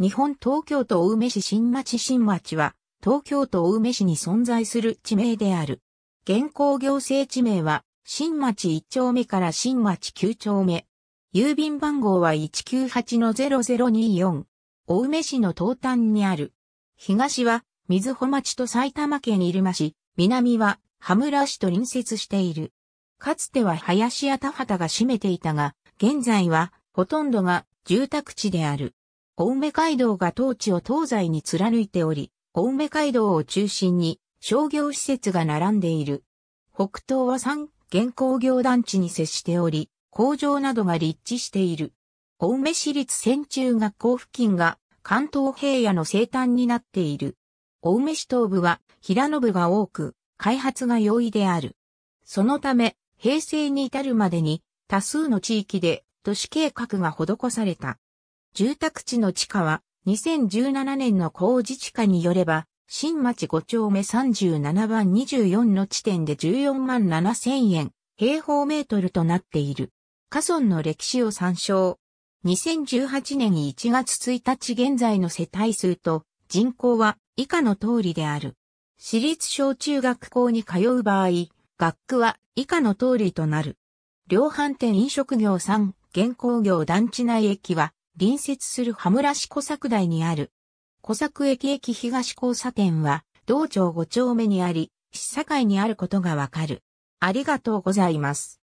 日本東京都青梅市新町新町は、東京都青梅市に存在する地名である。現行行政地名は、新町1丁目から新町9丁目。郵便番号は198-0024。青梅市の東端にある。東は、水穂町と埼玉県入間市、南は、羽村市と隣接している。かつては林や田畑が占めていたが、現在は、ほとんどが住宅地である。青梅街道が当地を東西に貫いており、青梅街道を中心に商業施設が並んでいる。北東は三原工業団地に接しており、工場などが立地している。青梅市立千中学校付近が関東平野の生誕になっている。青梅市東部は平野部が多く、開発が容易である。そのため、平成に至るまでに多数の地域で都市計画が施された。住宅地の地価は2017年の工自治価によれば、新町5丁目37番24の地点で14万7千円、平方メートルとなっている。河村の歴史を参照。2018年1月1日現在の世帯数と人口は以下の通りである。私立小中学校に通う場合、学区は以下の通りとなる。量販店飲食業3、現行業団地内駅は隣接する羽村市小作台にある。小作駅駅東交差点は、道庁5丁目にあり、市境にあることがわかる。ありがとうございます。